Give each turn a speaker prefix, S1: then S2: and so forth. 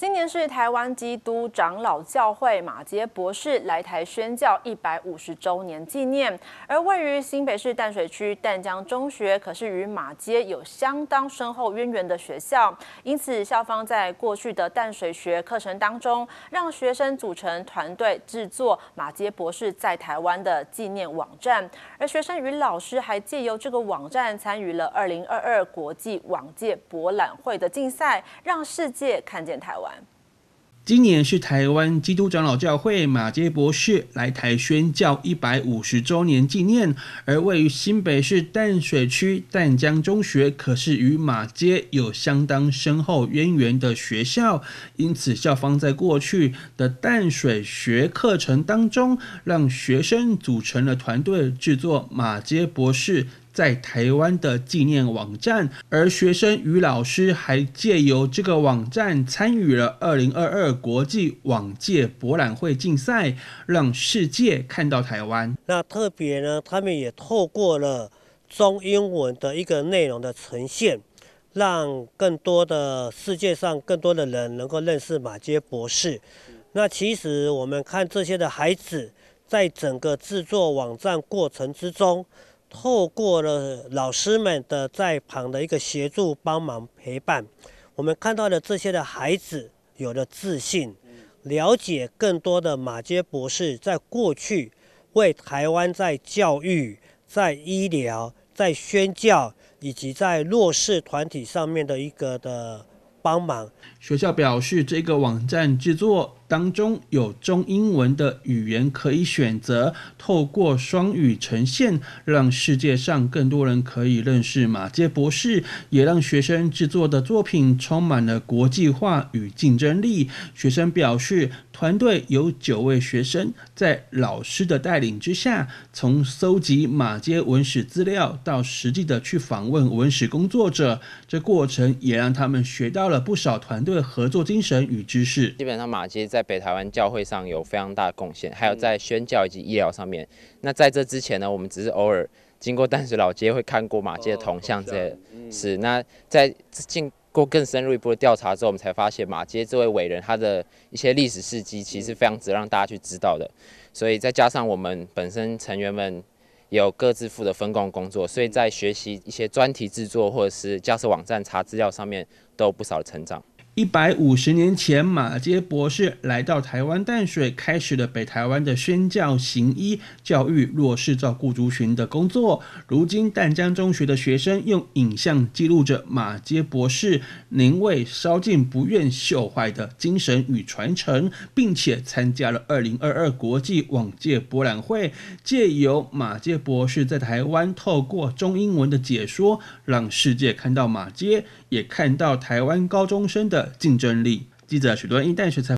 S1: 今年是台湾基督长老教会马杰博士来台宣教一百五十周年纪念，而位于新北市淡水区淡江中学，可是与马杰有相当深厚渊源的学校，因此校方在过去的淡水学课程当中，让学生组成团队制作马杰博士在台湾的纪念网站，而学生与老师还借由这个网站参与了二零二二国际网界博览会的竞赛，让世界看见台湾。
S2: 今年是台湾基督长老教会马杰博士来台宣教一百五十周年纪念，而位于新北市淡水区淡江中学，可是与马街有相当深厚渊源的学校，因此校方在过去的淡水学课程当中，让学生组成了团队制作马杰博士。在台湾的纪念网站，而学生与老师还借由这个网站参与了二零二二国际网界博览会竞赛，让世界
S3: 看到台湾。那特别呢，他们也透过了中英文的一个内容的呈现，让更多的世界上更多的人能够认识马杰博士。那其实我们看这些的孩子，在整个制作网站过程之中。透过了老师们的在旁的一个协助、帮忙、陪伴，我们看到的这些的孩子有了自信，了解更多的马杰博士在过去为台湾在教育、在医疗、在宣教以及在弱势团体上面的一个的帮忙。学校表
S2: 示，这个网站制作。当中有中英文的语言可以选择，透过双语呈现，让世界上更多人可以认识马杰博士，也让学生制作的作品充满了国际化与竞争力。学生表示，团队有九位学生，在老师的带领之下，从搜集马杰文史资料到实际的去访问文史工作者，这过程也让他们学到了不少团队合作精神与知识。
S4: 基本上，马杰在在北台湾教会上有非常大的贡献，还有在宣教以及医疗上面。那在这之前呢，我们只是偶尔经过淡水老街会看过马街的铜像这件是那在经过更深入一步的调查之后，我们才发现马街这位伟人他的一些历史事迹，其实非常值得让大家去知道的。所以再加上我们本身成员们有各自负责分工工作，所以在学习一些专题制作或者是教师网站查资料上面都有不少的成长。
S2: 一百五十年前，马杰博士来到台湾淡水，开始了北台湾的宣教、行医、教育弱势照顾族群的工作。如今，淡江中学的学生用影像记录着马杰博士宁为烧尽不愿秀坏的精神与传承，并且参加了二零二二国际往届博览会，借由马杰博士在台湾透过中英文的解说，让世界看到马杰，也看到台湾高中生的。竞争力。记者许多一旦学才。